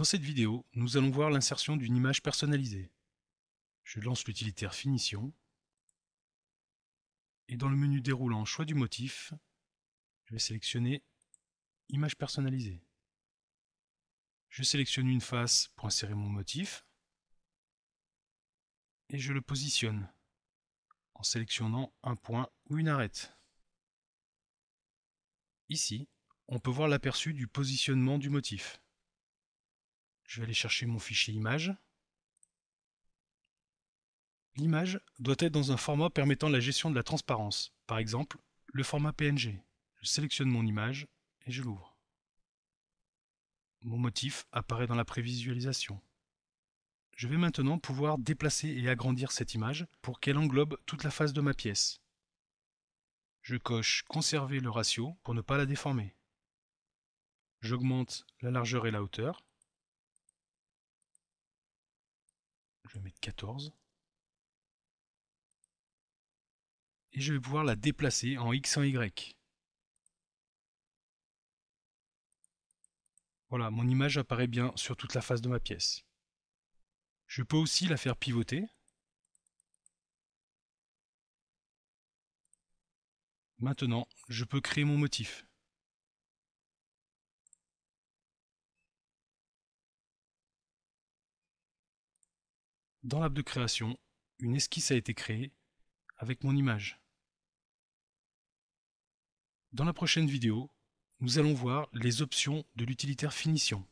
Dans cette vidéo, nous allons voir l'insertion d'une image personnalisée. Je lance l'utilitaire Finition, et dans le menu déroulant Choix du motif, je vais sélectionner Image personnalisée. Je sélectionne une face pour insérer mon motif, et je le positionne en sélectionnant un point ou une arête. Ici, on peut voir l'aperçu du positionnement du motif. Je vais aller chercher mon fichier image. L'image doit être dans un format permettant la gestion de la transparence, par exemple le format PNG. Je sélectionne mon image et je l'ouvre. Mon motif apparaît dans la prévisualisation. Je vais maintenant pouvoir déplacer et agrandir cette image pour qu'elle englobe toute la face de ma pièce. Je coche Conserver le ratio pour ne pas la déformer. J'augmente la largeur et la hauteur. je vais mettre 14. Et je vais pouvoir la déplacer en X en Y. Voilà, mon image apparaît bien sur toute la face de ma pièce. Je peux aussi la faire pivoter. Maintenant, je peux créer mon motif. Dans l'app de création, une esquisse a été créée avec mon image. Dans la prochaine vidéo, nous allons voir les options de l'utilitaire finition.